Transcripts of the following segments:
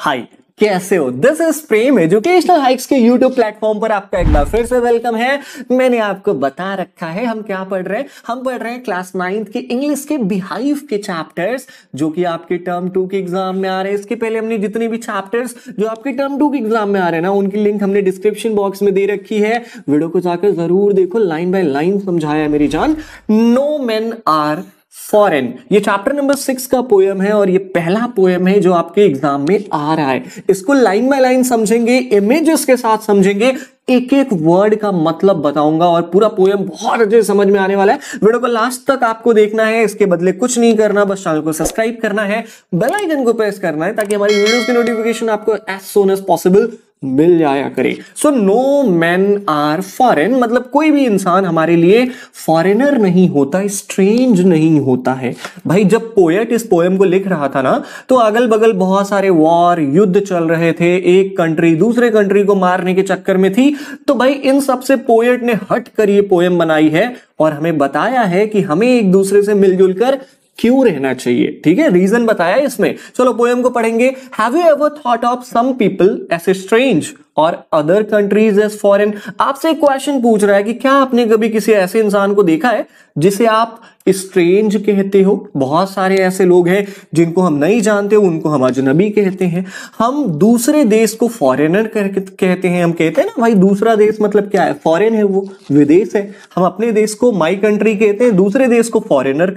हाय कैसे हो this is Prem educational hikes के यूट्यूब प्लेटफॉर्म पर आपका एक बार फिर से वेलकम है मैंने आपको बता रखा है हम क्या पढ़ रहे हैं हम पढ़ रहे हैं क्लास नाइन्थ के इंग्लिश के बिहाइव के चैप्टर्स जो कि आपके टर्म टू के एग्जाम में आ रहे हैं इसके पहले हमने जितने भी चैप्टर्स जो आपके टर्म टू के एग्जाम में आ रहे हैं ना उनकी लिंक हमने डिस्क्रिप्शन बॉक्स में दे रखी है वीडियो को जाकर जरूर देखो लाइन बाय लाइन समझाया मेरी जान नो मैन आर फॉरेन ये चैप्टर नंबर सिक्स का पोएम है और ये पहला पोएम है जो आपके एग्जाम में आ रहा है इसको लाइन बाय लाइन समझेंगे इमेजेस के साथ समझेंगे एक एक वर्ड का मतलब बताऊंगा और पूरा पोयम बहुत अच्छे समझ में आने वाला है वीडियो को लास्ट तक आपको देखना है इसके बदले कुछ नहीं करना बस चैनल को सब्सक्राइब करना है बेल आइकन को प्रेस करना है ताकि हमारी वीडियोस की नोटिफिकेशन आपको एज सोन एज पॉसिबल मिल जाया करे so no man are foreign मतलब कोई भी इंसान हमारे लिए फॉरेनर नहीं होता स्ट्रेंज नहीं होता है भाई जब पोएट इस पोएम को लिख रहा था ना तो अगल बगल बहुत सारे वॉर युद्ध चल रहे थे एक कंट्री दूसरे कंट्री को मारने के चक्कर में थी तो भाई इन सबसे पोएट ने हट कर ये पोएम बनाई है और हमें बताया है कि हमें एक दूसरे से मिलजुल कर क्यों रहना चाहिए ठीक है रीजन बताया इसमें चलो पोएम को पढ़ेंगे have you ever thought of some people as a strange और अदर कंट्रीज एज फॉरन आपसे एक क्वेश्चन पूछ रहा है कि क्या आपने कभी किसी ऐसे इंसान को देखा है जिसे आप स्ट्रेंज कहते हो बहुत सारे ऐसे लोग हैं जिनको हम नहीं जानते हो उनको हम अजनबी कहते हैं हम दूसरे देश को फॉरेनर कहते हैं हम कहते हैं ना भाई दूसरा देश मतलब क्या है फॉरेन है वो विदेश है हम अपने देश को माई कंट्री कहते हैं दूसरे देश को फॉरेनर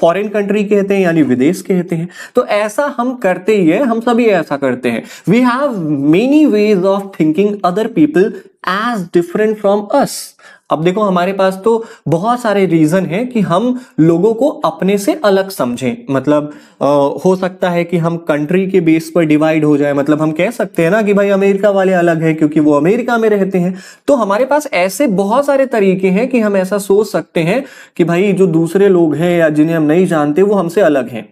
फॉरेन कंट्री कहते हैं यानी विदेश कहते हैं तो ऐसा हम करते ही है हम सभी ऐसा करते हैं we have many ways of thinking other people as different from us अब देखो हमारे पास तो बहुत सारे रीज़न हैं कि हम लोगों को अपने से अलग समझें मतलब आ, हो सकता है कि हम कंट्री के बेस पर डिवाइड हो जाए मतलब हम कह सकते हैं ना कि भाई अमेरिका वाले अलग हैं क्योंकि वो अमेरिका में रहते हैं तो हमारे पास ऐसे बहुत सारे तरीके हैं कि हम ऐसा सोच सकते हैं कि भाई जो दूसरे लोग हैं या जिन्हें हम नहीं जानते वो हमसे अलग हैं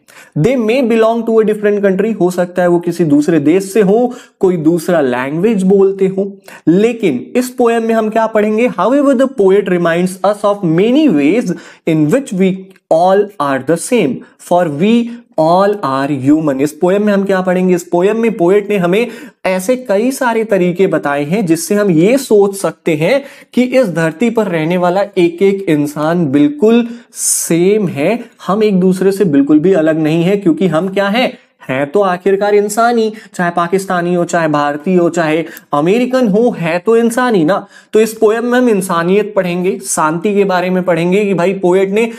they may belong to a different country हो सकता है वो किसी दूसरे देश से हो कोई दूसरा लैंग्वेज बोलते हो लेकिन इस पोएम में हम क्या पढ़ेंगे however the poet reminds us of many ways in which we all are the same. For we all are human इस पोएम में हम क्या पढ़ेंगे इस पोएम में पोएट ने हमें ऐसे कई सारे तरीके बताए हैं जिससे हम ये सोच सकते हैं कि इस धरती पर रहने वाला एक एक इंसान बिल्कुल सेम है हम एक दूसरे से बिल्कुल भी अलग नहीं है क्योंकि हम क्या है है तो आखिरकार इंसान ही चाहे पाकिस्तानी हो चाहे भारतीय हो चाहे अमेरिकन हो है तो इंसान ही ना तो इस पोएम में हम इंसानियत पढ़ेंगे शांति के बारे में पढ़ेंगे कि भाई पोएट ने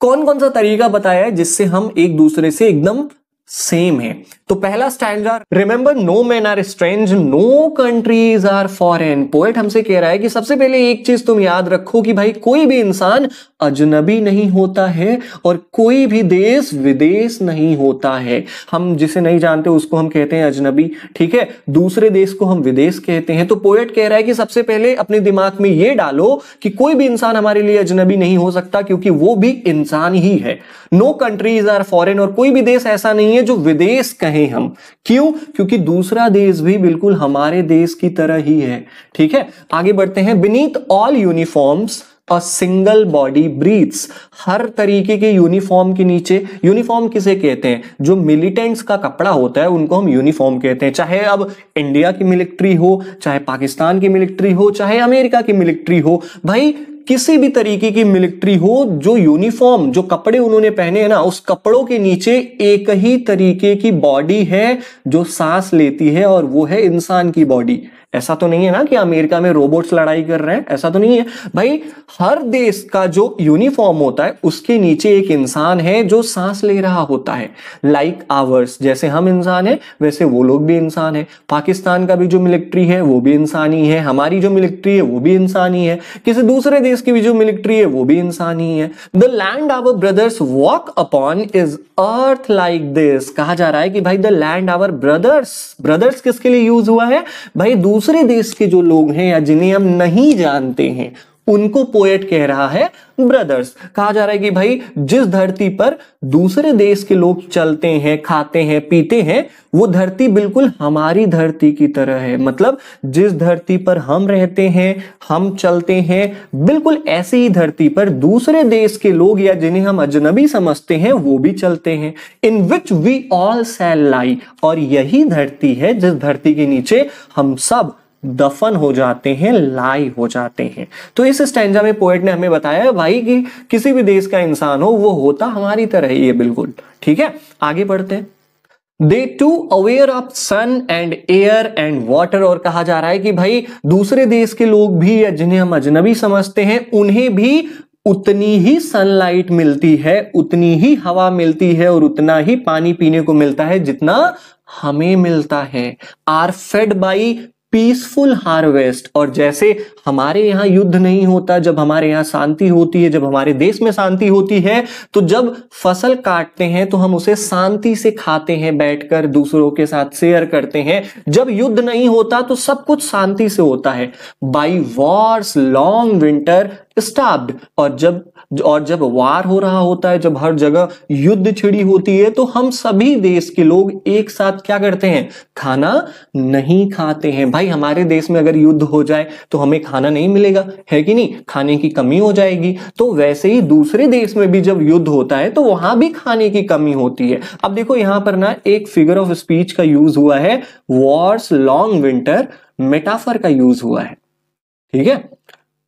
कौन कौन सा तरीका बताया है जिससे हम एक दूसरे से एकदम सेम है तो पहला standard remember no man are strange no countries are foreign poet हमसे कह रहा है कि सबसे पहले एक चीज तुम याद रखो कि भाई कोई भी इंसान अजनबी नहीं होता है और कोई भी देश विदेश नहीं होता है हम जिसे नहीं जानते उसको हम कहते हैं अजनबी ठीक है दूसरे देश को हम विदेश कहते हैं तो पोएट कह रहा है कि सबसे पहले अपने दिमाग में यह डालो कि कोई भी इंसान हमारे लिए अजनबी नहीं हो सकता क्योंकि वो भी इंसान ही है नो कंट्रीज आर फॉरेन और कोई भी देश ऐसा नहीं नहीं है जो विदेश कहें हम क्यों क्योंकि दूसरा देश भी बिल्कुल हमारे देश की तरह ही है ठीक है आगे बढ़ते हैं beneath all uniforms a single body breathes हर तरीके के यूनिफॉर्म के नीचे यूनिफॉर्म किसे कहते हैं जो मिलिटेंट्स का कपड़ा होता है उनको हम यूनिफॉर्म कहते हैं चाहे अब इंडिया की मिलिट्री हो चाहे पाकिस्तान की मिलिट्री हो चाहे अमेरिका की मिलिट्री हो भाई किसी भी तरीके की मिलिट्री हो जो यूनिफॉर्म जो कपड़े उन्होंने पहने हैं ना उस कपड़ों के नीचे एक ही तरीके की बॉडी है जो सांस लेती है और वो है इंसान की बॉडी ऐसा तो नहीं है ना कि अमेरिका में रोबोट्स लड़ाई कर रहे हैं ऐसा तो नहीं है भाई हर देश का जो यूनिफॉर्म होता है उसके नीचे एक इंसान है जो सांस ले रहा होता है लाइक like आवर्स जैसे हम इंसान हैं वैसे वो लोग भी इंसान है पाकिस्तान का भी जो मिलिट्री है वो भी इंसानी है हमारी जो मिलिट्री है वो भी इंसानी है किसी दूसरे देश की भी जो मिलिट्री है वो भी इंसानी है the land our brothers walk upon is earth like this कहा जा रहा है कि भाई the land our brothers brothers किसके लिए यूज हुआ है भाई दूसरे दूसरे देश के जो लोग हैं या जिन्हें हम नहीं जानते हैं उनको पोएट कह रहा है ब्रदर्स कहा जा रहा है कि भाई जिस धरती पर दूसरे देश के लोग चलते हैं खाते हैं पीते हैं वो धरती बिल्कुल हमारी धरती की तरह है मतलब जिस धरती पर हम रहते हैं हम चलते हैं बिल्कुल ऐसी ही धरती पर दूसरे देश के लोग या जिन्हें हम अजनबी समझते हैं वो भी चलते हैं in which we all shall lie और यही धरती है जिस धरती के नीचे हम सब दफन हो जाते हैं लाई हो जाते हैं तो इस स्टैंडा में पोएट ने हमें बताया भाई कि किसी भी देश का इंसान हो वो होता हमारी तरह ही है बिल्कुल ठीक है आगे बढ़ते हैं they too aware of sun and air and water और कहा जा रहा है कि भाई दूसरे देश के लोग भी या जिन्हें हम अजनबी समझते हैं उन्हें भी उतनी ही सनलाइट मिलती है उतनी ही हवा मिलती है और उतना ही पानी पीने को मिलता है जितना हमें मिलता है are fed by peaceful harvest और जैसे हमारे यहाँ युद्ध नहीं होता जब हमारे यहाँ शांति होती है जब हमारे देश में शांति होती है तो जब फसल काटते हैं तो हम उसे शांति से खाते हैं बैठकर दूसरों के साथ शेयर करते हैं जब युद्ध नहीं होता तो सब कुछ शांति से होता है by war's long winter starved और जब और जब वार हो रहा होता है जब हर जगह युद्ध छिड़ी होती है तो हम सभी देश के लोग एक साथ क्या करते हैं खाना नहीं खाते हैं भाई हमारे देश में अगर युद्ध हो जाए तो हमें खाना नहीं मिलेगा है कि नहीं खाने की कमी हो जाएगी तो वैसे ही दूसरे देश में भी जब युद्ध होता है तो वहां भी खाने की कमी होती है अब देखो यहां पर ना एक फिगर ऑफ स्पीच का यूज हुआ है वॉर्स लॉन्ग विंटर मेटाफर का यूज हुआ है ठीक है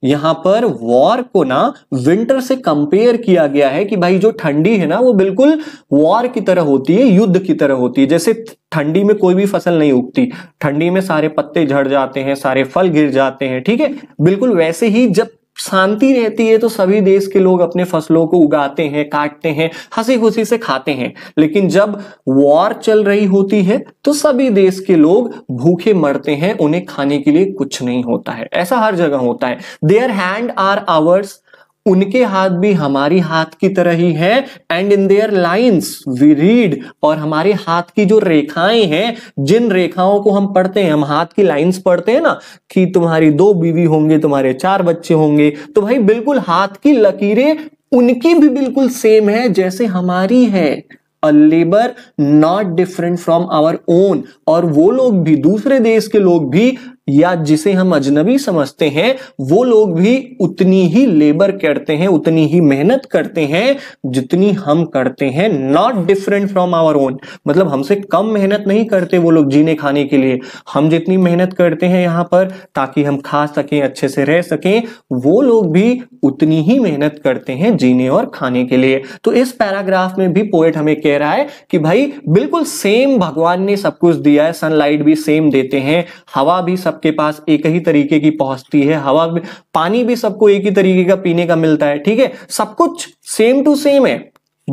यहां पर वॉर को ना विंटर से कंपेयर किया गया है कि भाई जो ठंडी है ना वो बिल्कुल वॉर की तरह होती है युद्ध की तरह होती है जैसे ठंडी में कोई भी फसल नहीं उगती ठंडी में सारे पत्ते झड़ जाते हैं सारे फल गिर जाते हैं ठीक है बिल्कुल वैसे ही जब शांति रहती है तो सभी देश के लोग अपने फसलों को उगाते हैं काटते हैं हंसी खुशी से खाते हैं लेकिन जब वॉर चल रही होती है तो सभी देश के लोग भूखे मरते हैं उन्हें खाने के लिए कुछ नहीं होता है ऐसा हर जगह होता है देयर हैंड आर आवर्स उनके हाथ भी हमारी हाथ की तरह ही है and in their lines we read और हमारे हाथ की जो रेखाएं हैं जिन रेखाओं को हम पढ़ते हैं हम हाथ की लाइन्स पढ़ते हैं ना कि तुम्हारी दो बीवी होंगे तुम्हारे चार बच्चे होंगे तो भाई बिल्कुल हाथ की लकीरें उनकी भी बिल्कुल सेम है जैसे हमारी है labour not different from our own और वो लोग भी दूसरे देश के लोग भी या जिसे हम अजनबी समझते हैं वो लोग भी उतनी ही लेबर करते हैं उतनी ही मेहनत करते हैं जितनी हम करते हैं not different from our own मतलब हमसे कम मेहनत नहीं करते वो लोग जीने खाने के लिए हम जितनी मेहनत करते हैं यहाँ पर ताकि हम खा सकें अच्छे से रह सकें वो लोग भी उतनी ही मेहनत करते हैं जीने और खाने के लिए तो इस पैराग्राफ में भी पोएट हमें कह रहा है कि भाई बिल्कुल सेम भगवान ने सब कुछ दिया है सनलाइट भी सेम देते हैं हवा भी सब सबके पास एक ही तरीके की पहुंचती है हवा भी पानी भी सबको एक ही तरीके का पीने का मिलता है ठीक है सब कुछ सेम टू सेम है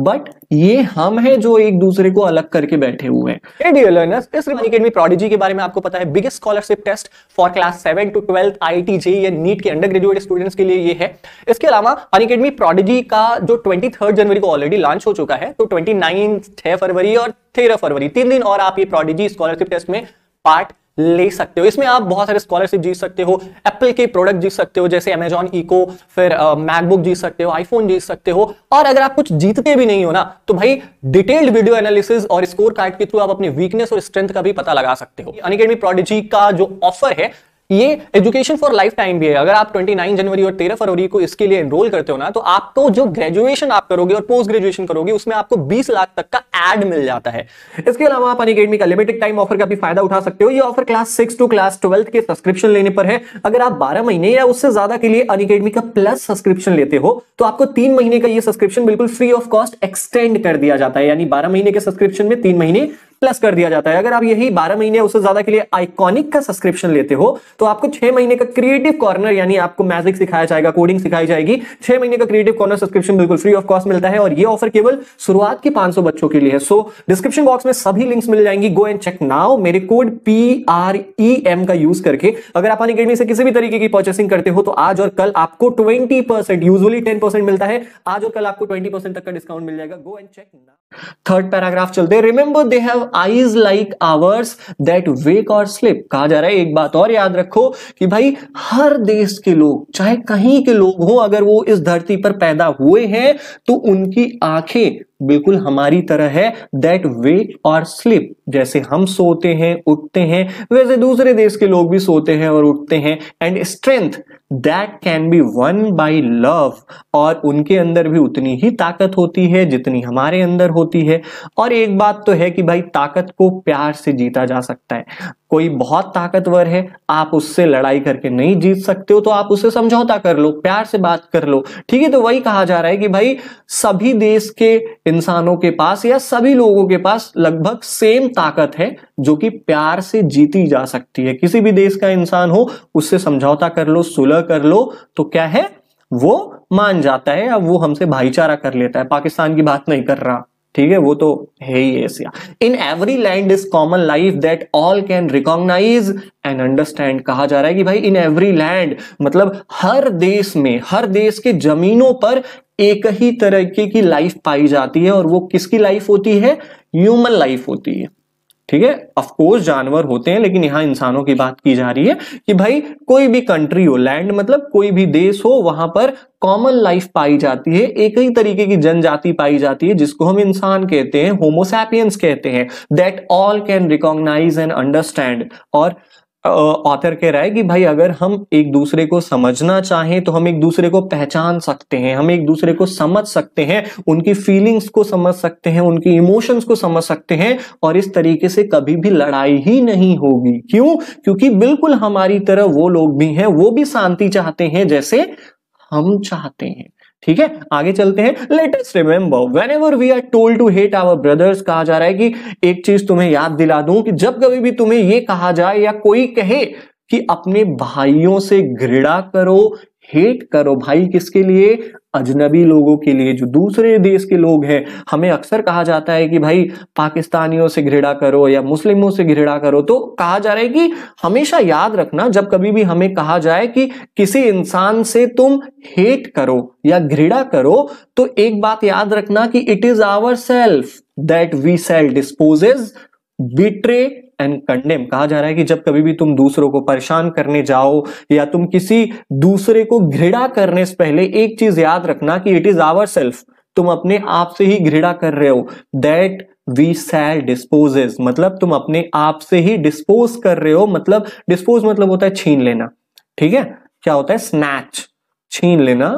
बट ये हम हैं जो एक दूसरे को अलग करके बैठे हुए हैं इस प्रोडिजी के बारे में आपको पता है biggest scholarship test for class seven to twelfth I T J या नीट के अंडर ग्रेजुएट स्टूडेंट्स के लिए ये है इसके अलावा अनकेडमी प्रोडिजी का जो ट्वेंटी थर्ड जनवरी को ऑलरेडी लॉन्च हो चुका है तो ट्वेंटी नाइन फरवरी और तेरह फरवरी तीन दिन और आप ये प्रोडिजी स्कॉलरशिप टेस्ट में पार्ट ले सकते हो इसमें आप बहुत सारे स्कॉलरशिप जीत सकते हो एप्पल के प्रोडक्ट जीत सकते हो जैसे अमेजॉन इको फिर मैकबुक जीत सकते हो आईफोन जीत सकते हो और अगर आप कुछ जीतते भी नहीं हो ना तो भाई डिटेल्ड वीडियो एनालिसिस और स्कोर कार्ड के थ्रू आप अपनी वीकनेस और स्ट्रेंथ का भी पता लगा सकते हो अनिकेडमी प्रोडिजी का जो ऑफर है ये एजुकेशन फॉर लाइफ टाइम भी है अगर आप 29 जनवरी और 13 फरवरी को इसके लिए एनरोल करते हो ना तो आपको जो ग्रेजुएशन आप करोगे और पोस्ट ग्रेजुएशन करोगे उसमें आपको 20 लाख तक का एड मिल जाता है इसके अलावा आप अनकेडमी का लिमिटेड टाइम ऑफर का भी फायदा उठा सकते हो ये offer class six to class twelfth के सब्सक्रिप्शन लेने पर है अगर आप बारह महीने या उससे ज्यादा के लिए अनकेडमी का प्लस सब्सक्रिप्शन लेते हो तो आपको तीन महीने का यह सब्सक्रिप्शन बिल्कुल फ्री ऑफ कॉस्ट एक्सटेंड कर दिया जाता है यानी बारह महीने के सब्सक्रिप्शन में तीन महीने प्लस कर दिया जाता है अगर आप यही बारह महीने उससे ज्यादा के लिए आइकॉनिक का सब्सक्रिप्शन लेते हो तो आपको छह महीने का क्रिएटिव कॉर्नर यानी आपको मैजिक सिखाया जाएगा कोडिंग सिखाई जाएगी छह महीने का क्रिएटिव कॉर्नर सब्सक्रिप्शन बिल्कुल फ्री ऑफ कॉस्ट मिलता है और ये ऑफर केवल शुरुआत के पांच बच्चों के लिए सो डिस्क्रिप्शन बॉक्स में सभी लिंक्स मिल जाएंगी गो एंड चेक नाउ मेरे code P R E M का यूज करके अगर आप अनकेडमी से किसी भी तरीके की परचेसिंग करते हो तो आज और कल आपको ट्वेंटी परसेंट यूजली टेन मिलता है आज और कल आपको ट्वेंटी तक का डिस्काउंट मिल जाएगा go and check now third paragraph चलते remember they have eyes like ours that wake or sleep कहा जा रहा है एक बात और याद रखो कि भाई हर देश के लोग चाहे कहीं के लोग हो अगर वो इस धरती पर पैदा हुए हैं तो उनकी आंखें बिल्कुल हमारी तरह है दैट वे और स्लिप जैसे हम सोते हैं उठते हैं वैसे दूसरे देश के लोग भी सोते हैं और उठते हैं and strength that can be won by love और उनके अंदर भी उतनी ही ताकत होती है जितनी हमारे अंदर होती है और एक बात तो है कि भाई ताकत को प्यार से जीता जा सकता है कोई बहुत ताकतवर है आप उससे लड़ाई करके नहीं जीत सकते हो तो आप उससे समझौता कर लो प्यार से बात कर लो ठीक है तो वही कहा जा रहा है कि भाई सभी देश के इंसानों के पास या सभी लोगों के पास लगभग सेम ताकत है जो कि प्यार से जीती जा सकती है किसी भी देश का इंसान हो उससे समझौता कर लो सुलह कर लो तो क्या है वो मान जाता है या वो हमसे भाईचारा कर लेता है पाकिस्तान की बात नहीं कर रहा ठीक है वो तो है ही एशिया in every land is common life that all can recognise and understand कहा जा रहा है कि भाई इन एवरी लैंड मतलब हर देश में हर देश के जमीनों पर एक ही तरीके की लाइफ पाई जाती है और वो किसकी लाइफ होती है ह्यूमन लाइफ होती है ठीक है अफकोर्स जानवर होते हैं लेकिन यहां इंसानों की बात की जा रही है कि भाई कोई भी कंट्री हो लैंड मतलब कोई भी देश हो वहां पर कॉमन लाइफ पाई जाती है एक ही तरीके की जनजाति पाई जाती है जिसको हम इंसान कहते हैं होमोसैपियंस कहते हैं that all can recognise and understand और ऑथर कह रहा है कि भाई अगर हम एक दूसरे को समझना चाहें तो हम एक दूसरे को पहचान सकते हैं हम एक दूसरे को समझ सकते हैं उनकी फीलिंग्स को समझ सकते हैं उनकी इमोशंस को समझ सकते हैं और इस तरीके से कभी भी लड़ाई ही नहीं होगी क्यों क्योंकि बिल्कुल हमारी तरह वो लोग भी हैं वो भी शांति चाहते हैं जैसे हम चाहते हैं ठीक है आगे चलते हैं let us remember whenever we are told to hate our brothers कहा जा रहा है कि एक चीज तुम्हें याद दिला दूं कि जब कभी भी तुम्हें ये कहा जाए या कोई कहे कि अपने भाइयों से घृणा करो हेट करो भाई किसके लिए अजनबी लोगों के लिए जो दूसरे देश के लोग हैं हमें अक्सर कहा जाता है कि भाई पाकिस्तानियों से घृणा करो या मुस्लिमों से घृणा करो तो कहा जा रहा है कि हमेशा याद रखना जब कभी भी हमें कहा जाए कि किसी इंसान से तुम हेट करो या घृणा करो तो एक बात याद रखना कि it is our self that we sell dispossess betray and condemn कहा जा रहा है कि जब कभी भी तुम दूसरों को परेशान करने जाओ या तुम किसी दूसरे को घृणा करने से पहले एक चीज याद रखना कि इट इज आवर सेल्फ तुम अपने आप से ही घृणा कर रहे हो दैट वी सेल डिस्पोजेज मतलब तुम अपने आप से ही डिस्पोज कर रहे हो मतलब डिस्पोज मतलब होता है छीन लेना ठीक है क्या होता है स्नैच छीन लेना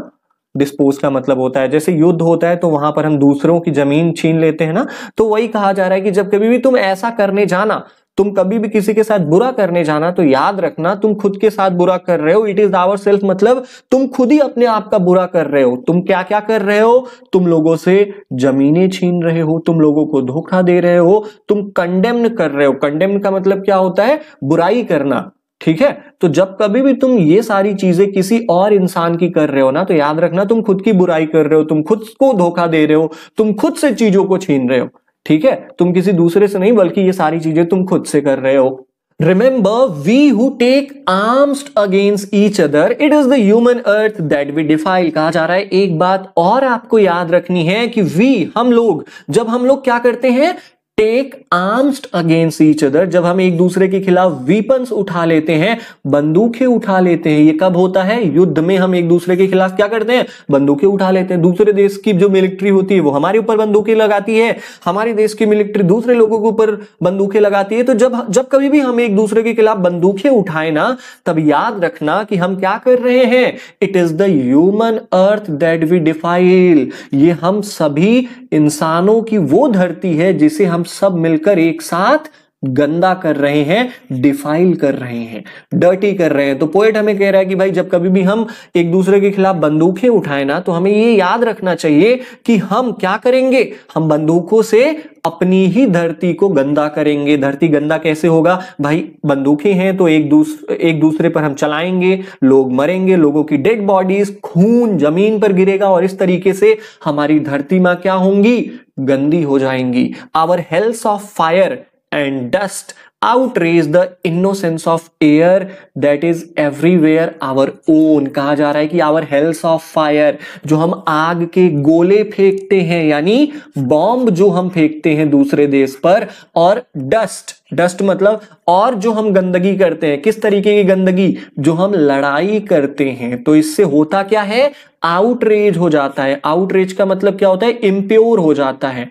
डिस्पोज का मतलब होता है जैसे युद्ध होता है तो वहां पर हम दूसरों की जमीन छीन लेते हैं ना तो वही कहा जा रहा है कि जब कभी भी तुम ऐसा करने जाना तुम कभी भी किसी के साथ बुरा करने जाना तो याद रखना तुम खुद के साथ बुरा कर रहे हो इट इज आवर सेल्फ मतलब तुम खुद ही अपने आप का बुरा कर रहे हो तुम क्या क्या कर रहे हो तुम लोगों से जमीनें छीन रहे हो तुम लोगों को धोखा दे रहे हो तुम कंडेम्न कर रहे हो कंडेम्न का मतलब क्या होता है बुराई करना ठीक है तो जब कभी भी तुम ये सारी चीजें किसी और इंसान की कर रहे हो ना तो याद रखना तुम खुद की बुराई कर रहे हो तुम खुद को धोखा दे रहे हो तुम खुद से चीजों को छीन रहे हो ठीक है तुम किसी दूसरे से नहीं बल्कि ये सारी चीजें तुम खुद से कर रहे हो remember we who take arms against each other it is the human earth that we defile कहा जा रहा है एक बात और आपको याद रखनी है कि वी हम लोग जब हम लोग क्या करते हैं take arms against each other जब हम एक दूसरे के खिलाफ वीपन्स उठा लेते हैं बंदूकें उठा लेते हैं ये कब होता है युद्ध में हम एक दूसरे के खिलाफ क्या करते हैं बंदूकें उठा लेते हैं दूसरे देश की जो मिलिट्री होती है वो हमारे ऊपर बंदूकें लगाती है हमारे देश की मिलिट्री दूसरे लोगों के ऊपर बंदूकें लगाती है तो जब जब कभी भी हम एक दूसरे के खिलाफ बंदूकें उठाए ना तब याद रखना कि हम क्या कर रहे हैं it is the human earth that we defile ये हम सभी इंसानों की वो धरती है जिसे हम सब मिलकर एक साथ गंदा कर रहे हैं डिफाइल कर रहे हैं डर्टी कर रहे हैं तो पोएट हमें कह रहा है कि भाई जब कभी भी हम एक दूसरे के खिलाफ बंदूकें उठाए ना तो हमें ये याद रखना चाहिए कि हम क्या करेंगे हम बंदूकों से अपनी ही धरती को गंदा करेंगे धरती गंदा कैसे होगा भाई बंदूकें हैं तो एक दूसरे एक दूसरे पर हम चलाएंगे लोग मरेंगे लोगों की डेड बॉडीज खून जमीन पर गिरेगा और इस तरीके से हमारी धरती माँ क्या होंगी गंदी हो जाएंगी our health of fire and dust outraise the innocence of air that is everywhere our own कहा जा रहा है कि आवर हेल्स ऑफ फायर जो हम आग के गोले फेंकते हैं यानी बॉम्ब जो हम फेंकते हैं दूसरे देश पर और डस्ट डस्ट मतलब और जो हम गंदगी करते हैं किस तरीके की गंदगी जो हम लड़ाई करते हैं तो इससे होता क्या है आउटरेज हो जाता है आउटरेज का मतलब क्या होता है इम्प्योर हो जाता है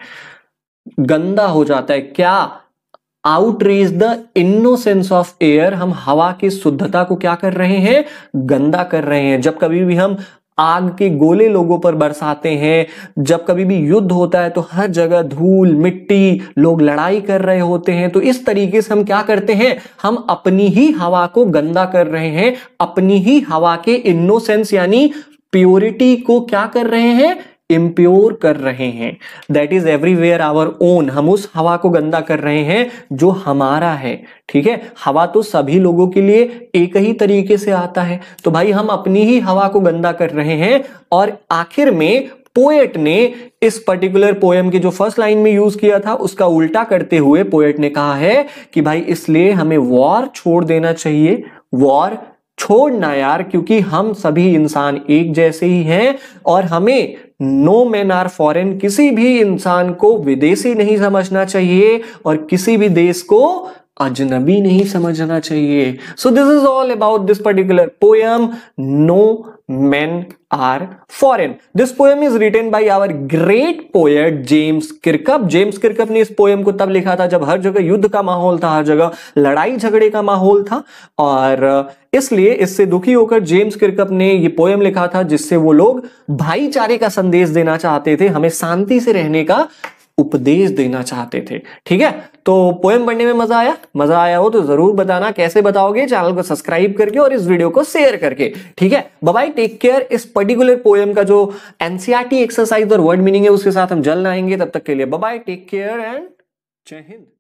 गंदा हो जाता है क्या outrage the innocence of air हम हवा की शुद्धता को क्या कर रहे हैं गंदा कर रहे हैं जब कभी भी हम आग के गोले लोगों पर बरसाते हैं जब कभी भी युद्ध होता है तो हर जगह धूल मिट्टी लोग लड़ाई कर रहे होते हैं तो इस तरीके से हम क्या करते हैं हम अपनी ही हवा को गंदा कर रहे हैं अपनी ही हवा के इनोसेंस यानी प्योरिटी को क्या कर रहे हैं इम्प्योर कर रहे हैं that is everywhere our own हम उस हवा को गंदा कर रहे हैं जो हमारा है ठीक है हवा तो सभी लोगों के लिए एक ही तरीके से आता है तो भाई हम अपनी ही हवा को गंदा कर रहे हैं और आखिर में पोएट ने इस पर्टिकुलर पोएम के जो फर्स्ट लाइन में यूज किया था उसका उल्टा करते हुए पोएट ने कहा है कि भाई इसलिए हमें वॉर छोड़ देना चाहिए वॉर छोड़ना यार क्योंकि हम सभी इंसान एक जैसे ही हैं और हमें नो मैन आर फॉरेन किसी भी इंसान को विदेशी नहीं समझना चाहिए और किसी भी देश को अजनबी नहीं समझना चाहिए so this is all about this particular poem no men are foreign. This poem is written by our great poet James Kirkup. James Kirkup ने इस पोएम को तब लिखा था जब हर जगह युद्ध का माहौल था हर जगह लड़ाई झगड़े का माहौल था और इसलिए इससे दुखी होकर जेम्स किरकप ने ये पोएम लिखा था जिससे वो लोग भाईचारे का संदेश देना चाहते थे हमें शांति से रहने का उपदेश देना चाहते थे ठीक है तो पोएम पढ़ने में मजा आया मजा आया हो तो जरूर बताना कैसे बताओगे चैनल को सब्सक्राइब करके और इस वीडियो को शेयर करके ठीक है बबाई टेक केयर इस पर्टिकुलर पोएम का जो एनसीआरटी एक्सरसाइज e और वर्ड मीनिंग है उसके साथ हम जल्द आएंगे तब तक के लिए बबाई टेक केयर एंड जय हिंद